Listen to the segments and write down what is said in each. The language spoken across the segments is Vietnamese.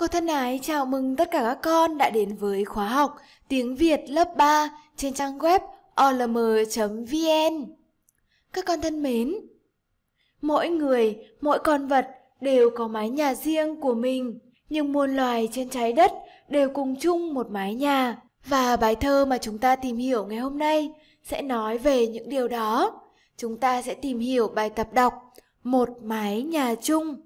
Cô thân ái chào mừng tất cả các con đã đến với khóa học Tiếng Việt lớp 3 trên trang web olm.vn. Các con thân mến, mỗi người, mỗi con vật đều có mái nhà riêng của mình, nhưng muôn loài trên trái đất đều cùng chung một mái nhà. Và bài thơ mà chúng ta tìm hiểu ngày hôm nay sẽ nói về những điều đó. Chúng ta sẽ tìm hiểu bài tập đọc Một mái nhà chung.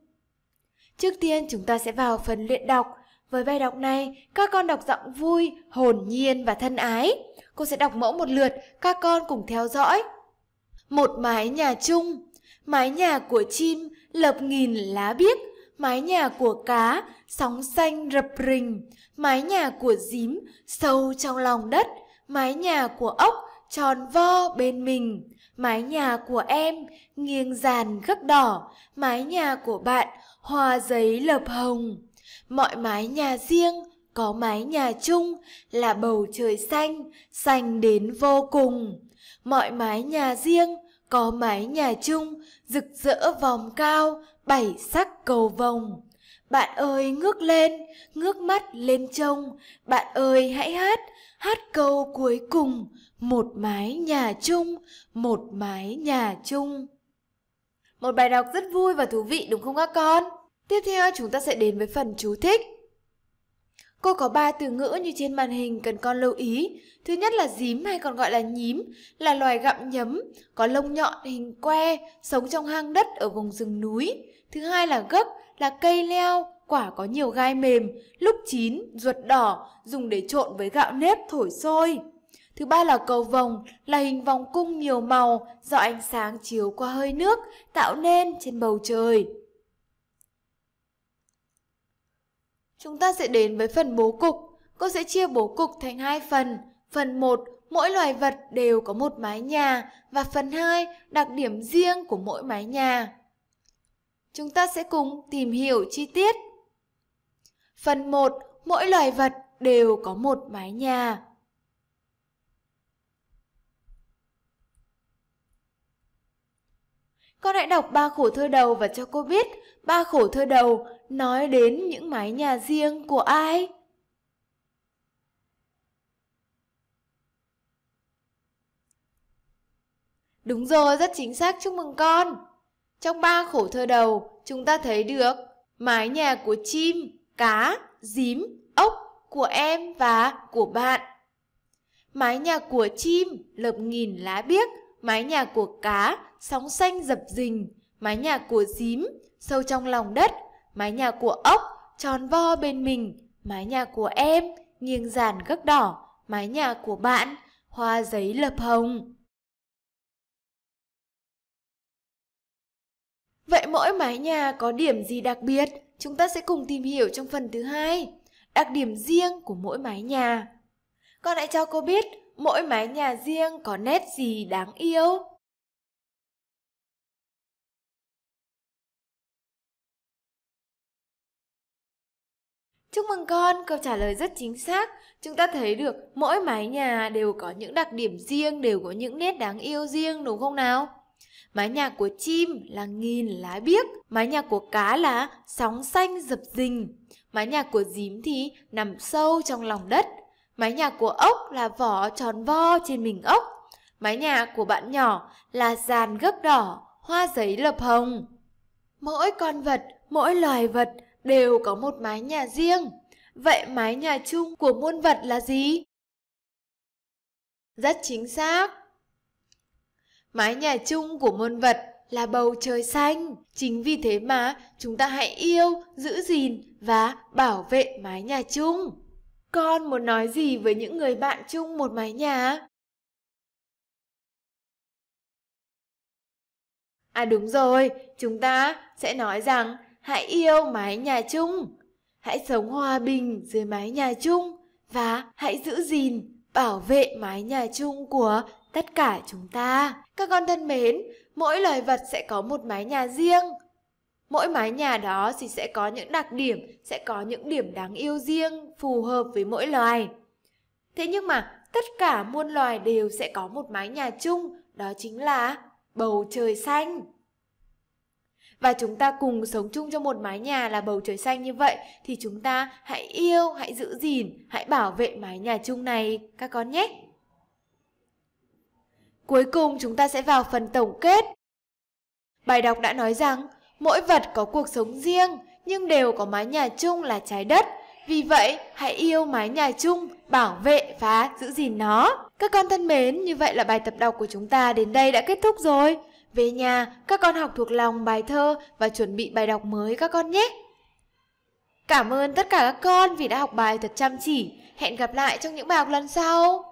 Trước tiên chúng ta sẽ vào phần luyện đọc. Với bài đọc này, các con đọc giọng vui, hồn nhiên và thân ái. Cô sẽ đọc mẫu một lượt, các con cùng theo dõi. Một mái nhà chung, mái nhà của chim lập nghìn lá biếc, mái nhà của cá sóng xanh rập rình, mái nhà của dím sâu trong lòng đất, mái nhà của ốc tròn vo bên mình. Mái nhà của em nghiêng dàn gấc đỏ, mái nhà của bạn hoa giấy lợp hồng. Mọi mái nhà riêng có mái nhà chung là bầu trời xanh, xanh đến vô cùng. Mọi mái nhà riêng có mái nhà chung rực rỡ vòng cao, bảy sắc cầu vồng. Bạn ơi ngước lên, ngước mắt lên trông, bạn ơi hãy hát, hát câu cuối cùng, một mái nhà chung, một mái nhà chung. Một bài đọc rất vui và thú vị đúng không các con? Tiếp theo chúng ta sẽ đến với phần chú thích. Cô có ba từ ngữ như trên màn hình cần con lưu ý. Thứ nhất là dím hay còn gọi là nhím, là loài gặm nhấm, có lông nhọn hình que, sống trong hang đất ở vùng rừng núi. Thứ hai là gấc, là cây leo, quả có nhiều gai mềm, lúc chín, ruột đỏ, dùng để trộn với gạo nếp thổi sôi. Thứ ba là cầu vồng, là hình vòng cung nhiều màu do ánh sáng chiếu qua hơi nước tạo nên trên bầu trời. Chúng ta sẽ đến với phần bố cục. Cô sẽ chia bố cục thành hai phần. Phần 1, mỗi loài vật đều có một mái nhà và phần 2, đặc điểm riêng của mỗi mái nhà. Chúng ta sẽ cùng tìm hiểu chi tiết. Phần 1. Mỗi loài vật đều có một mái nhà. Con hãy đọc ba khổ thơ đầu và cho cô biết ba khổ thơ đầu nói đến những mái nhà riêng của ai. Đúng rồi, rất chính xác, chúc mừng con. Trong ba khổ thơ đầu, chúng ta thấy được mái nhà của chim, cá, dím, ốc của em và của bạn. Mái nhà của chim lợp nghìn lá biếc, mái nhà của cá sóng xanh dập dình, mái nhà của dím sâu trong lòng đất, mái nhà của ốc tròn vo bên mình, mái nhà của em nghiêng giàn gấc đỏ, mái nhà của bạn hoa giấy lợp hồng. Vậy mỗi mái nhà có điểm gì đặc biệt? Chúng ta sẽ cùng tìm hiểu trong phần thứ hai. Đặc điểm riêng của mỗi mái nhà. Con hãy cho cô biết mỗi mái nhà riêng có nét gì đáng yêu? Chúc mừng con, câu trả lời rất chính xác. Chúng ta thấy được mỗi mái nhà đều có những đặc điểm riêng, đều có những nét đáng yêu riêng đúng không nào? mái nhà của chim là nghìn lá biếc, mái nhà của cá là sóng xanh dập dình, mái nhà của dím thì nằm sâu trong lòng đất, mái nhà của ốc là vỏ tròn vo trên mình ốc, mái nhà của bạn nhỏ là giàn gấp đỏ, hoa giấy lập hồng. Mỗi con vật, mỗi loài vật đều có một mái nhà riêng. Vậy mái nhà chung của muôn vật là gì? Rất chính xác. Mái nhà chung của môn vật là bầu trời xanh. Chính vì thế mà chúng ta hãy yêu, giữ gìn và bảo vệ mái nhà chung. Con muốn nói gì với những người bạn chung một mái nhà? À đúng rồi, chúng ta sẽ nói rằng hãy yêu mái nhà chung, hãy sống hòa bình dưới mái nhà chung và hãy giữ gìn, bảo vệ mái nhà chung của tất cả chúng ta. Các con thân mến, mỗi loài vật sẽ có một mái nhà riêng. Mỗi mái nhà đó thì sẽ có những đặc điểm, sẽ có những điểm đáng yêu riêng, phù hợp với mỗi loài. Thế nhưng mà tất cả muôn loài đều sẽ có một mái nhà chung, đó chính là bầu trời xanh. Và chúng ta cùng sống chung trong một mái nhà là bầu trời xanh như vậy thì chúng ta hãy yêu, hãy giữ gìn, hãy bảo vệ mái nhà chung này các con nhé. Cuối cùng chúng ta sẽ vào phần tổng kết. Bài đọc đã nói rằng mỗi vật có cuộc sống riêng nhưng đều có mái nhà chung là trái đất. Vì vậy, hãy yêu mái nhà chung, bảo vệ và giữ gìn nó. Các con thân mến, như vậy là bài tập đọc của chúng ta đến đây đã kết thúc rồi. Về nhà, các con học thuộc lòng bài thơ và chuẩn bị bài đọc mới các con nhé. Cảm ơn tất cả các con vì đã học bài thật chăm chỉ. Hẹn gặp lại trong những bài học lần sau.